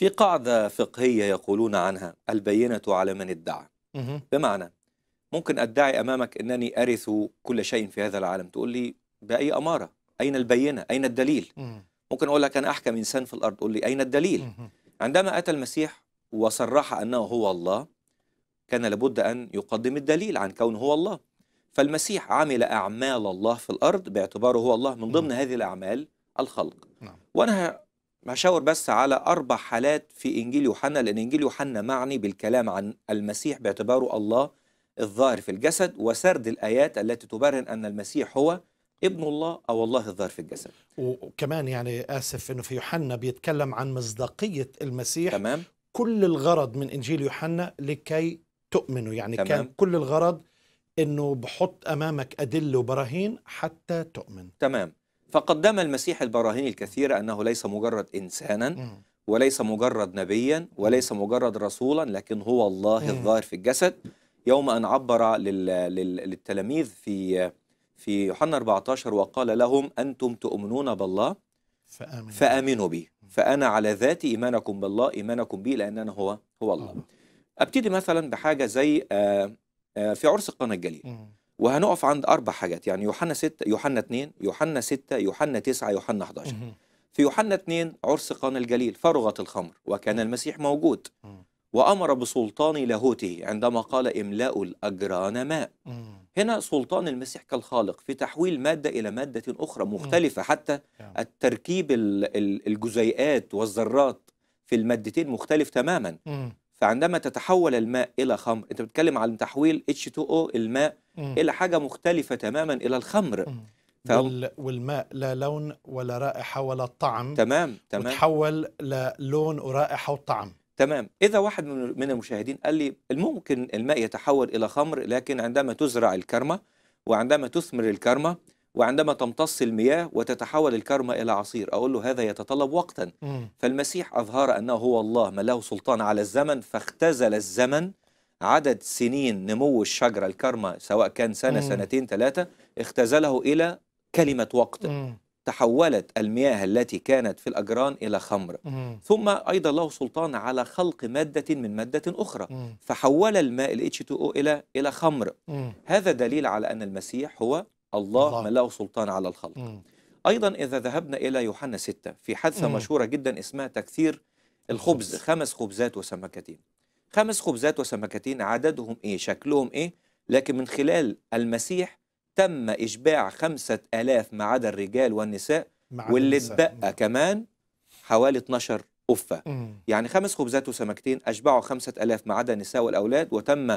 في قاعدة فقهية يقولون عنها البينة على من ادعى بمعنى ممكن أدعي أمامك أنني أرث كل شيء في هذا العالم تقول لي بأي أمارة أين البينة أين الدليل ممكن أقول لك أنا أحكم إنسان في الأرض تقول لي أين الدليل عندما أتى المسيح وصرح أنه هو الله كان لابد أن يقدم الدليل عن كونه هو الله فالمسيح عمل أعمال الله في الأرض باعتباره هو الله من ضمن هذه الأعمال الخلق نعم. وأنا هشاور بس على أربع حالات في إنجيل يوحنا لأن إنجيل يوحنا معني بالكلام عن المسيح باعتباره الله الظاهر في الجسد وسرد الآيات التي تبرهن أن المسيح هو ابن الله أو الله الظاهر في الجسد وكمان يعني آسف أنه في يوحنا بيتكلم عن مصداقية المسيح تمام كل الغرض من إنجيل يوحنا لكي تؤمنوا يعني تمام. كان كل الغرض أنه بحط أمامك أدلة وبراهين حتى تؤمن تمام فقدم المسيح البراهين الكثيرة أنه ليس مجرد إنسانا وليس مجرد نبيا وليس مجرد رسولا لكن هو الله الظاهر في الجسد يوم أن عبر للتلاميذ في في يوحنا 14 وقال لهم أنتم تؤمنون بالله فآمنوا, فآمنوا بي فأنا على ذاتي إيمانكم بالله إيمانكم بي لأن أنا هو هو الله أبتدي مثلا بحاجة زي آه، آه، في عرس قنا الجليل وهنقف عند اربع حاجات يعني يوحنا 6 يوحنا 2 يوحنا 6 يوحنا 9 يوحنا 11 في يوحنا 2 عرس قانا الجليل فرغت الخمر وكان المسيح موجود وامر بسلطان لاهوته عندما قال املاء الاجران ماء هنا سلطان المسيح كالخالق في تحويل ماده الى ماده اخرى مختلفه حتى نعم. التركيب الجزيئات والذرات في المادتين مختلف تماما فعندما تتحول الماء الى خمر انت بتتكلم عن تحويل H2O الماء م. الى حاجه مختلفه تماما الى الخمر ف... والماء لا لون ولا رائحه ولا طعم تمام تمام وتحول للون ورائحه وطعم تمام اذا واحد من المشاهدين قال لي ممكن الماء يتحول الى خمر لكن عندما تزرع الكرمه وعندما تثمر الكرمه وعندما تمتص المياه وتتحول الكرمة إلى عصير أقول له هذا يتطلب وقتا مم. فالمسيح أظهر أنه هو الله ما له سلطان على الزمن فاختزل الزمن عدد سنين نمو الشجرة الكرمة سواء كان سنة مم. سنتين ثلاثة اختزله إلى كلمة وقت مم. تحولت المياه التي كانت في الأجران إلى خمر مم. ثم أيضا له سلطان على خلق مادة من مادة أخرى مم. فحول الماء الـ H2O إلى إلى خمر مم. هذا دليل على أن المسيح هو الله, الله. من له سلطان على الخلق مم. أيضا إذا ذهبنا إلى يوحنا 6 في حادثة مشهورة جدا اسمها تكثير الخبز خمس خبزات وسمكتين خمس خبزات وسمكتين عددهم إيه شكلهم إيه لكن من خلال المسيح تم إشباع خمسة ألاف ما عدا الرجال والنساء واللي اتبقى كمان حوالي 12 أفة يعني خمس خبزات وسمكتين أشبعوا خمسة ألاف ما عدا النساء والأولاد وتم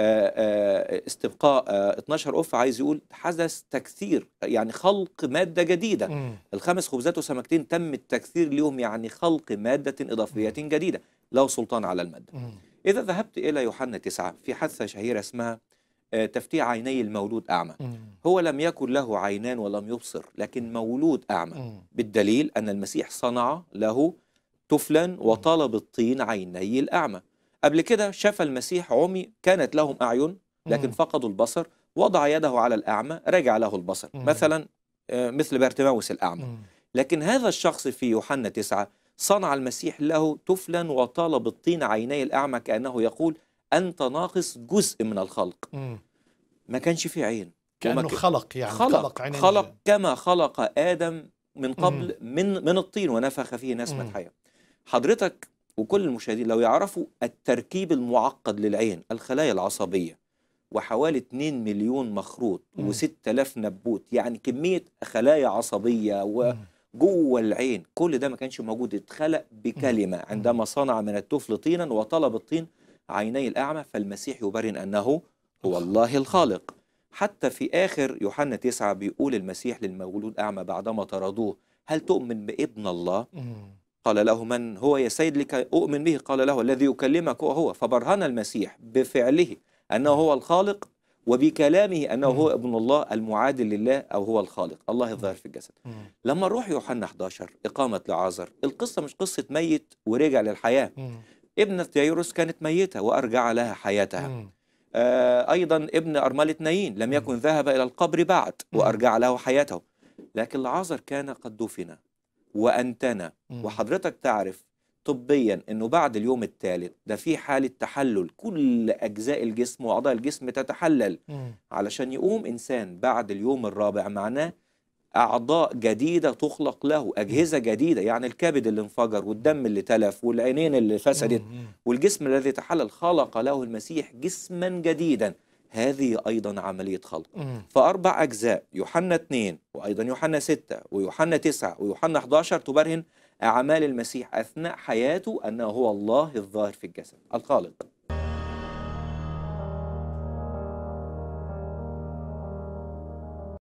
آه، آه، استبقاء 12 آه، أفة عايز يقول حدث تكثير يعني خلق مادة جديدة مم. الخمس خبزات وسمكتين تم التكثير لهم يعني خلق مادة إضافية مم. جديدة له سلطان على المادة مم. إذا ذهبت إلى يوحنا تسعة في حادثة شهيرة اسمها آه، تفتيح عيني المولود أعمى هو لم يكن له عينان ولم يبصر لكن مولود أعمى بالدليل أن المسيح صنع له طفلا وطلب الطين عيني الأعمى قبل كده شاف المسيح عمي كانت لهم أعين لكن فقدوا البصر وضع يده على الأعمى رجع له البصر مثلا آه، مثل بارتماوس الأعمى لكن هذا الشخص في يوحنا تسعة صنع المسيح له تفلا وطال بالطين عيني الأعمى كأنه يقول أنت ناقص جزء من الخلق ما كانش فيه عين كأنه خلق يعني خلق, خلق, خلق كما خلق آدم من قبل مم. من من الطين ونفخ فيه نسمة حياة حضرتك وكل المشاهدين لو يعرفوا التركيب المعقد للعين الخلايا العصبية وحوالي 2 مليون مخروط و6000 نبوت يعني كمية خلايا عصبية و مم. جوه العين كل ده ما كانش موجود اتخلق بكلمة عندما صنع من التفل طينا وطلب الطين عيني الأعمى فالمسيح يبرهن أنه هو الله الخالق حتى في آخر يوحنا تسعة بيقول المسيح للمولود أعمى بعدما طردوه هل تؤمن بابن الله؟ قال له من هو يا سيد لكي أؤمن به قال له الذي يكلمك هو هو فبرهن المسيح بفعله أنه هو الخالق وبكلامه أنه هو ابن الله المعادل لله أو هو الخالق الله الظاهر في الجسد لما نروح يوحنا 11 إقامة لعازر القصة مش قصة ميت ورجع للحياة ابنة ييروس كانت ميتة وأرجع لها حياتها آه أيضا ابن أرملة نايين لم يكن ذهب إلى القبر بعد وأرجع له حياته لكن لعازر كان قد دفن وأنتنا وحضرتك تعرف طبيا انه بعد اليوم الثالث ده في حاله تحلل كل اجزاء الجسم واعضاء الجسم تتحلل مم. علشان يقوم انسان بعد اليوم الرابع معناه اعضاء جديده تخلق له اجهزه جديده يعني الكبد اللي انفجر والدم اللي تلف والعينين اللي فسدت والجسم الذي تحلل خلق له المسيح جسما جديدا هذه ايضا عمليه خلق فاربع اجزاء يوحنا 2 وايضا يوحنا 6 ويوحنا 9 ويوحنا 11 تبرهن أعمال المسيح أثناء حياته أنه هو الله الظاهر في الجسد الخالق